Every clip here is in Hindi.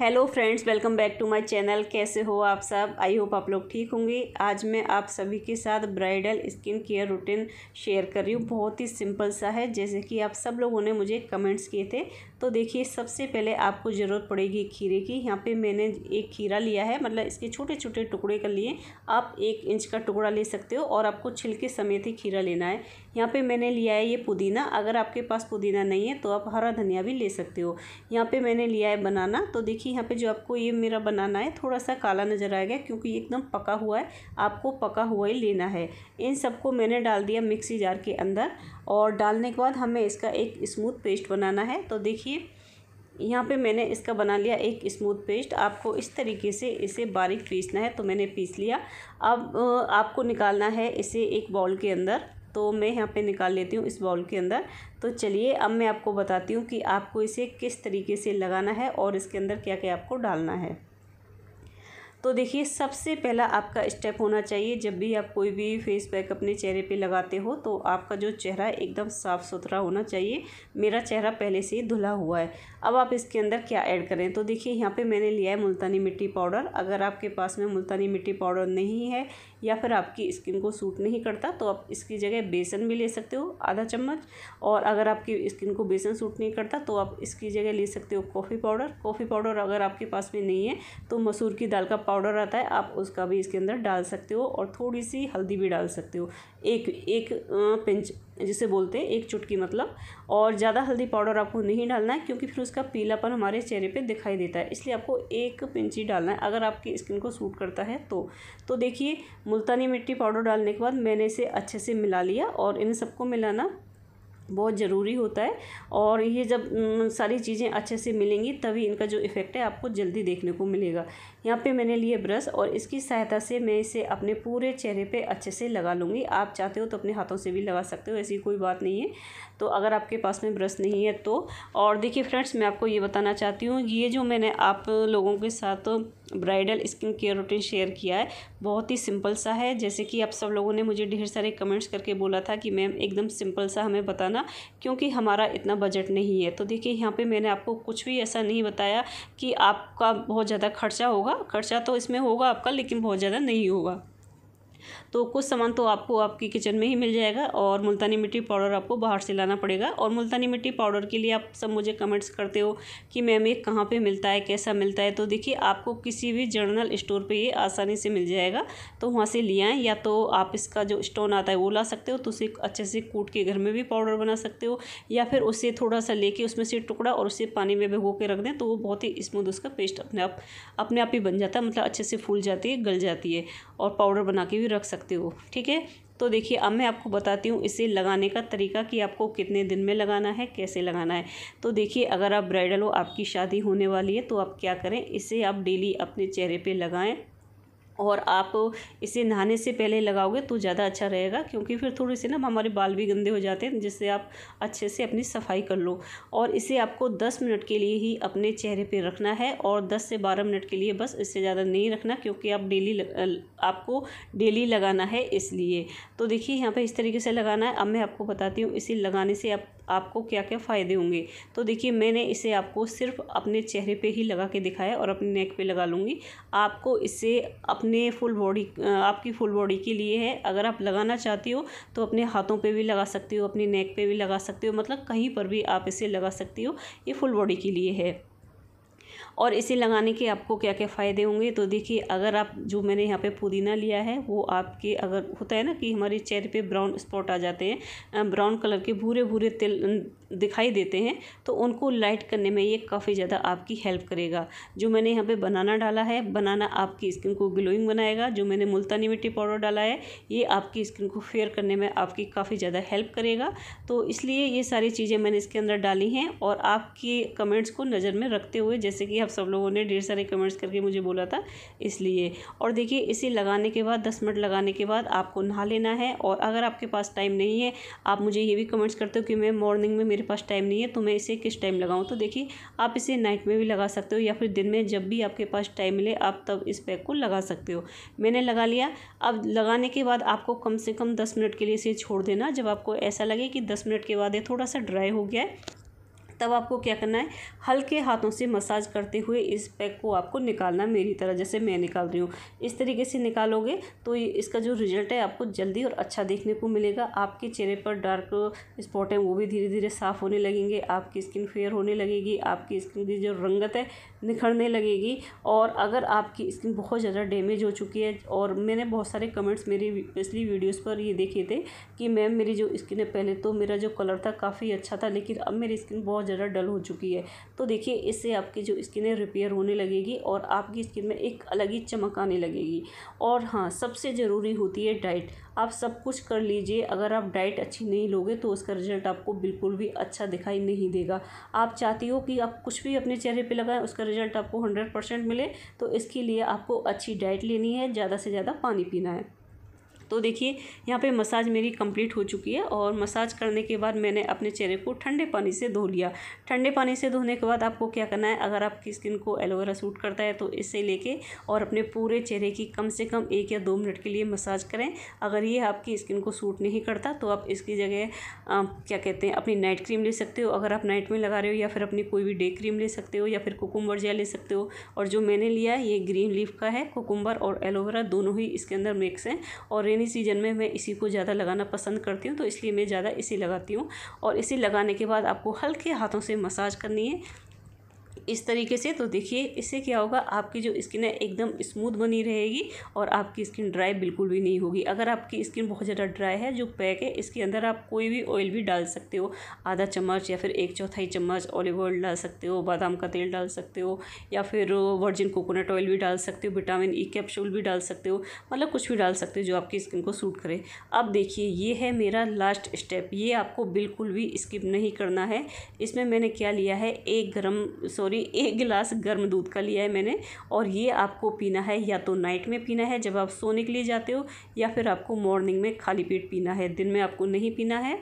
hello friends welcome back to my channel कैसे हो आप सब आई होप आप लोग ठीक होंगे आज मैं आप सभी के साथ bridal skin care routine share कर रही हूँ बहुत ही सिंपल सा है जैसे कि आप सब लोगों ने मुझे कमेंट्स किए थे तो देखिए सबसे पहले आपको ज़रूरत पड़ेगी खीरे की यहाँ पे मैंने एक खीरा लिया है मतलब इसके छोटे छोटे टुकड़े कर लिए आप एक इंच का टुकड़ा ले सकते हो और आपको छिलके समेत ही खीरा लेना है यहाँ पे मैंने लिया है ये पुदीना अगर आपके पास पुदीना नहीं है तो आप हरा धनिया भी ले सकते हो यहाँ पे मैंने लिया है बनाना तो देखिए यहाँ पे जो आपको ये मेरा बनाना है थोड़ा सा काला नज़र आएगा क्योंकि एकदम पका हुआ है आपको पका हुआ ही लेना है इन सबको मैंने डाल दिया मिक्सी जार के अंदर और डालने के बाद हमें इसका एक स्मूथ पेस्ट बनाना है तो देखिए यहाँ पे मैंने इसका बना लिया एक स्मूथ पेस्ट आपको इस तरीके से इसे बारीक पीसना है तो मैंने पीस लिया अब आपको निकालना है इसे एक बाउल के अंदर तो मैं यहाँ पे निकाल लेती हूँ इस बाउल के अंदर तो चलिए अब मैं आपको बताती हूँ कि आपको इसे किस तरीके से लगाना है और इसके अंदर क्या क्या आपको डालना है तो देखिए सबसे पहला आपका स्टेप होना चाहिए जब भी आप कोई भी फेस पैक अपने चेहरे पे लगाते हो तो आपका जो चेहरा एकदम साफ़ सुथरा होना चाहिए मेरा चेहरा पहले से ही धुला हुआ है अब आप इसके अंदर क्या ऐड करें तो देखिए यहाँ पे मैंने लिया है मुल्तानी मिट्टी पाउडर अगर आपके पास में मुल्तानी मिट्टी पाउडर नहीं है या फिर आपकी स्किन को सूट नहीं करता तो आप इसकी जगह बेसन भी ले सकते हो आधा चम्मच और अगर आपकी स्किन को बेसन सूट नहीं करता तो आप इसकी जगह ले सकते हो कॉफ़ी पाउडर कॉफ़ी पाउडर अगर आपके पास में नहीं है तो मसूर की दाल का पाउडर आता है आप उसका भी इसके अंदर डाल सकते हो और थोड़ी सी हल्दी भी डाल सकते हो एक एक पिंच जिसे बोलते हैं एक चुटकी मतलब और ज़्यादा हल्दी पाउडर आपको नहीं डालना है क्योंकि फिर उसका पीलापन हमारे चेहरे पे दिखाई देता है इसलिए आपको एक पिंच ही डालना है अगर आपकी स्किन को सूट करता है तो तो देखिए मुल्तानी मिट्टी पाउडर डालने के बाद मैंने इसे अच्छे से मिला लिया और इन सबको मिलाना बहुत ज़रूरी होता है और ये जब सारी चीज़ें अच्छे से मिलेंगी तभी इनका जो इफ़ेक्ट है आपको जल्दी देखने को मिलेगा यहाँ पे मैंने लिए ब्रश और इसकी सहायता से मैं इसे अपने पूरे चेहरे पे अच्छे से लगा लूँगी आप चाहते हो तो अपने हाथों से भी लगा सकते हो ऐसी कोई बात नहीं है तो अगर आपके पास में ब्रश नहीं है तो और देखिए फ्रेंड्स मैं आपको ये बताना चाहती हूँ ये जो मैंने आप लोगों के साथ bridal skin care routine share किया है बहुत ही सिंपल सा है जैसे कि आप सब लोगों ने मुझे ढेर सारे कमेंट्स करके बोला था कि मैम एकदम सिंपल सा हमें बताना क्योंकि हमारा इतना बजट नहीं है तो देखिए यहाँ पे मैंने आपको कुछ भी ऐसा नहीं बताया कि आपका बहुत ज़्यादा खर्चा होगा होगा खर्चा तो इसमें होगा आपका लेकिन बहुत ज़्यादा नहीं होगा तो कुछ सामान तो आपको आपकी किचन में ही मिल जाएगा और मुल्तानी मिट्टी पाउडर आपको बाहर से लाना पड़ेगा और मुल्तानी मिट्टी पाउडर के लिए आप सब मुझे कमेंट्स करते हो कि मैम ये कहाँ पर मिलता है कैसा मिलता है तो देखिए आपको किसी भी जर्नल स्टोर पर ये आसानी से मिल जाएगा तो वहाँ से ले आएँ या तो आप इसका जो स्टोन आता है वो ला सकते हो तो उसे अच्छे से कूट के घर में भी पाउडर बना सकते हो या फिर उसे थोड़ा सा लेके उसमें से टुकड़ा और उसे पानी में भिगो के रख दें तो वो बहुत ही स्मूथ उसका पेस्ट अपने आप अपने आप ही बन जाता है मतलब अच्छे से फूल जाती है गल जाती है और पाउडर बना के भी रख सकते हो ठीक है तो देखिए अब मैं आपको बताती हूँ इसे लगाने का तरीका कि आपको कितने दिन में लगाना है कैसे लगाना है तो देखिए अगर आप ब्राइडल हो आपकी शादी होने वाली है तो आप क्या करें इसे आप डेली अपने चेहरे पे लगाएं और आप इसे नहाने से पहले लगाओगे तो ज़्यादा अच्छा रहेगा क्योंकि फिर थोड़े से ना हमारे बाल भी गंदे हो जाते हैं जिससे आप अच्छे से अपनी सफाई कर लो और इसे आपको दस मिनट के लिए ही अपने चेहरे पर रखना है और दस से बारह मिनट के लिए बस इससे ज़्यादा नहीं रखना क्योंकि आप डेली आपको डेली लगाना है इसलिए तो देखिए यहाँ पर इस तरीके से लगाना है अब मैं आपको बताती हूँ इसे लगाने से आप आपको क्या क्या फ़ायदे होंगे तो देखिए मैंने इसे आपको सिर्फ अपने चेहरे पे ही लगा के दिखाया और अपने नेक पे लगा लूँगी आपको इसे अपने फुल बॉडी आपकी फुल बॉडी के लिए है अगर आप लगाना चाहती हो तो अपने हाथों पर भी लगा सकती हो अपने नेक पर भी लगा सकती हो मतलब कहीं पर भी आप इसे लगा सकती हो ये फुल बॉडी के लिए है और इसे लगाने के आपको क्या क्या फ़ायदे होंगे तो देखिए अगर आप जो मैंने यहाँ पे पुदीना लिया है वो आपके अगर होता है ना कि हमारे चेहरे पे ब्राउन स्पॉट आ जाते हैं ब्राउन कलर के भूरे भूरे तिल दिखाई देते हैं तो उनको लाइट करने में ये काफ़ी ज़्यादा आपकी हेल्प करेगा जो मैंने यहाँ पे बनाना डाला है बनाना आपकी स्किन को ग्लोइंग बनाएगा जो मैंने मुल्तानी मिट्टी पाउडर डाला है ये आपकी स्किन को फेयर करने में आपकी काफ़ी ज़्यादा हेल्प करेगा तो इसलिए ये सारी चीज़ें मैंने इसके अंदर डाली हैं और आपके कमेंट्स को नज़र में रखते हुए जैसे कि आप सब लोगों ने ढेर सारे कमेंट्स करके मुझे बोला था इसलिए और देखिए इसे लगाने के बाद दस मिनट लगाने के बाद आपको नहा लेना है और अगर आपके पास टाइम नहीं है आप मुझे ये भी कमेंट्स करते हो कि मैं मॉर्निंग में मेरे मेरे पास टाइम नहीं है तो मैं इसे किस टाइम लगाऊँ तो देखिए आप इसे नाइट में भी लगा सकते हो या फिर दिन में जब भी आपके पास टाइम मिले आप तब इस पैक को लगा सकते हो मैंने लगा लिया अब लगाने के बाद आपको कम से कम दस मिनट के लिए इसे छोड़ देना जब आपको ऐसा लगे कि दस मिनट के बाद ये थोड़ा सा ड्राई हो गया है तब आपको क्या करना है हल्के हाथों से मसाज करते हुए इस पैक को आपको निकालना मेरी तरह जैसे मैं निकाल रही हूँ इस तरीके से निकालोगे तो इसका जो रिजल्ट है आपको जल्दी और अच्छा देखने को मिलेगा आपके चेहरे पर डार्क स्पॉट हैं वो भी धीरे धीरे साफ़ होने लगेंगे आपकी स्किन फेयर होने लगेगी आपकी स्किन की जो रंगत है निखरने लगेगी और अगर आपकी स्किन बहुत ज़्यादा डैमेज हो चुकी है और मैंने बहुत सारे कमेंट्स मेरी पिछली वीडियोस पर ये देखे थे कि मैम मेरी जो स्किन है पहले तो मेरा जो कलर था काफ़ी अच्छा था लेकिन अब मेरी स्किन बहुत ज़्यादा डल हो चुकी है तो देखिए इससे आपकी जो स्किन है रिपेयर होने लगेगी और आपकी स्किन में एक अलग ही चमक आने लगेगी और हाँ सबसे ज़रूरी होती है डाइट आप सब कुछ कर लीजिए अगर आप डाइट अच्छी नहीं लोगे तो उसका रिजल्ट आपको बिल्कुल भी अच्छा दिखाई नहीं देगा आप चाहती हो कि आप कुछ भी अपने चेहरे पे लगाएं उसका रिजल्ट आपको हंड्रेड परसेंट मिले तो इसके लिए आपको अच्छी डाइट लेनी है ज़्यादा से ज़्यादा पानी पीना है तो देखिए यहाँ पे मसाज मेरी कंप्लीट हो चुकी है और मसाज करने के बाद मैंने अपने चेहरे को ठंडे पानी से धो लिया ठंडे पानी से धोने के बाद आपको क्या करना है अगर आपकी स्किन को एलोवेरा सूट करता है तो इससे लेके और अपने पूरे चेहरे की कम से कम एक या दो मिनट के लिए मसाज करें अगर ये आपकी स्किन को सूट नहीं करता तो आप इसकी जगह क्या कहते हैं अपनी नाइट क्रीम ले सकते हो अगर आप नाइट में लगा रहे हो या फिर अपनी कोई भी डे क्रीम ले सकते हो या फिर कोकुम्बर जेल ले सकते हो और जो मैंने लिया ये ग्रीन लीफ का है कोकुम्बर और एलोवेरा दोनों ही इसके अंदर मिक्स हैं और रेनी गर्मी सीजन में मैं इसी को ज़्यादा लगाना पसंद करती हूँ तो इसलिए मैं ज़्यादा इसी लगाती हूँ और इसी लगाने के बाद आपको हल्के हाथों से मसाज करनी है इस तरीके से तो देखिए इससे क्या होगा आपकी जो स्किन है एकदम स्मूथ बनी रहेगी और आपकी स्किन ड्राई बिल्कुल भी नहीं होगी अगर आपकी स्किन बहुत ज़्यादा ड्राई है जो पैक है इसके अंदर आप कोई भी ऑयल भी डाल सकते हो आधा चम्मच या फिर एक चौथाई चम्मच ऑलिव ऑयल डाल सकते हो बादाम का तेल डाल सकते हो या फिर वर्जिन कोकोनट ऑयल भी डाल सकते हो विटामिन ई कैप्सूल भी डाल सकते हो मतलब कुछ भी डाल सकते हो जो आपकी स्किन को सूट करे अब देखिए ये है मेरा लास्ट स्टेप ये आपको बिल्कुल भी स्किप नहीं करना है इसमें मैंने क्या लिया है एक गरम सॉरी सॉरी एक गिलास गर्म दूध का लिया है मैंने और ये आपको पीना है या तो नाइट में पीना है जब आप सोने के लिए जाते हो या फिर आपको मॉर्निंग में खाली पेट पीना है दिन में आपको नहीं पीना है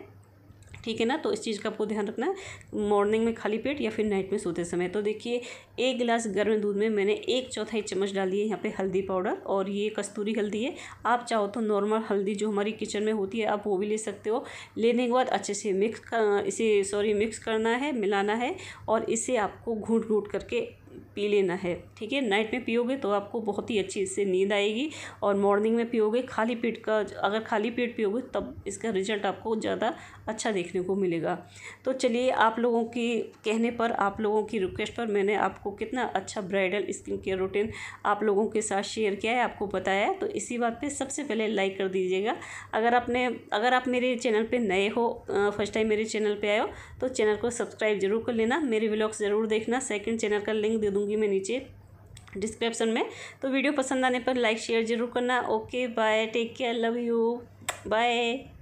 ठीक है ना तो इस चीज़ का आपको ध्यान रखना है मॉर्निंग में खाली पेट या फिर नाइट में सोते समय तो देखिए एक गिलास गर्म दूध में मैंने एक चौथाई चम्मच डाली है यहाँ पे हल्दी पाउडर और ये कस्तूरी हल्दी है आप चाहो तो नॉर्मल हल्दी जो हमारी किचन में होती है आप वो भी ले सकते हो लेने के बाद अच्छे से मिक्स इसे सॉरी मिक्स करना है मिलाना है और इसे आपको घूट घूट करके पी लेना है ठीक है नाइट में पियोगे तो आपको बहुत ही अच्छी इससे नींद आएगी और मॉर्निंग में पियोगे खाली पेट का अगर खाली पेट पियोगे तब इसका रिजल्ट आपको ज़्यादा अच्छा देखने को मिलेगा तो चलिए आप लोगों की कहने पर आप लोगों की रिक्वेस्ट पर मैंने आपको कितना अच्छा ब्राइडल स्किन केयर रूटीन आप लोगों के साथ शेयर किया है आपको बताया है तो इसी बात पर सबसे पहले लाइक कर दीजिएगा अगर आपने अगर आप मेरे चैनल पर नए हो फर्स्ट टाइम मेरे चैनल पर आए हो तो चैनल को सब्सक्राइब जरूर कर लेना मेरे ब्लॉग्स ज़रूर देखना सेकेंड चैनल का लिंक दे दूँ दूंगी मैं नीचे डिस्क्रिप्शन में तो वीडियो पसंद आने पर लाइक शेयर जरूर करना okay bye take care love you bye